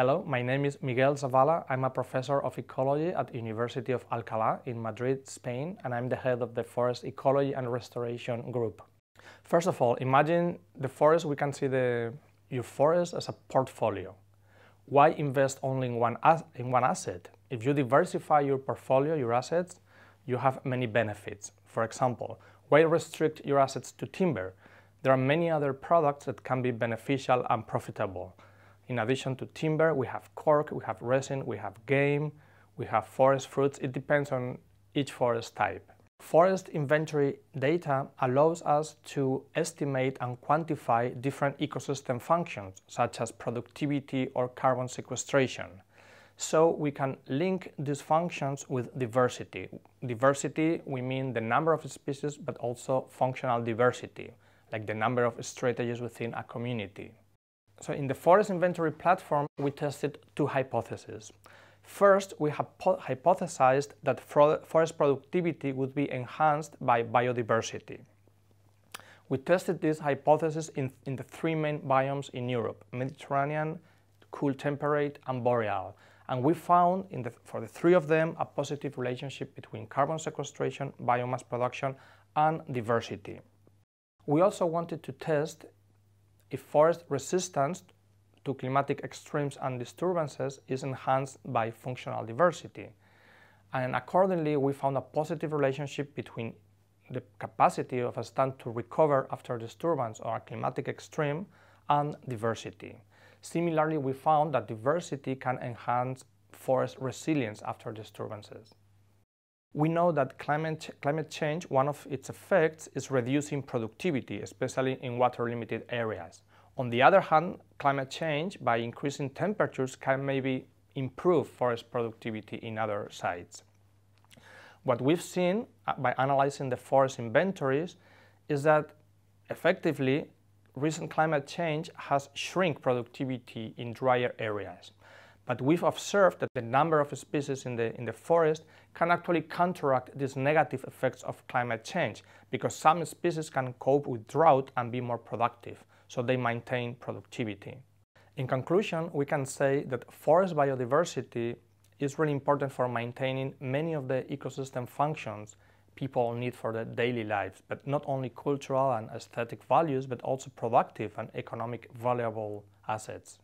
Hello, my name is Miguel Zavala. I'm a professor of ecology at University of Alcalá in Madrid, Spain, and I'm the head of the Forest Ecology and Restoration Group. First of all, imagine the forest, we can see the, your forest as a portfolio. Why invest only in one, in one asset? If you diversify your portfolio, your assets, you have many benefits. For example, why restrict your assets to timber? There are many other products that can be beneficial and profitable in addition to timber, we have cork, we have resin, we have game, we have forest fruits. It depends on each forest type. Forest inventory data allows us to estimate and quantify different ecosystem functions, such as productivity or carbon sequestration. So we can link these functions with diversity. Diversity, we mean the number of species, but also functional diversity, like the number of strategies within a community. So in the forest inventory platform, we tested two hypotheses. First, we hypothesized that forest productivity would be enhanced by biodiversity. We tested this hypothesis in, in the three main biomes in Europe, Mediterranean, cool temperate, and boreal. And we found the, for the three of them a positive relationship between carbon sequestration, biomass production, and diversity. We also wanted to test if forest resistance to climatic extremes and disturbances is enhanced by functional diversity. And accordingly, we found a positive relationship between the capacity of a stand to recover after disturbance or a climatic extreme and diversity. Similarly, we found that diversity can enhance forest resilience after disturbances. We know that climate, climate change, one of its effects is reducing productivity, especially in water-limited areas. On the other hand, climate change, by increasing temperatures, can maybe improve forest productivity in other sites. What we've seen uh, by analyzing the forest inventories is that effectively recent climate change has shrink productivity in drier areas. But we've observed that the number of species in the, in the forest can actually counteract these negative effects of climate change because some species can cope with drought and be more productive, so they maintain productivity. In conclusion, we can say that forest biodiversity is really important for maintaining many of the ecosystem functions people need for their daily lives, but not only cultural and aesthetic values, but also productive and economic valuable assets.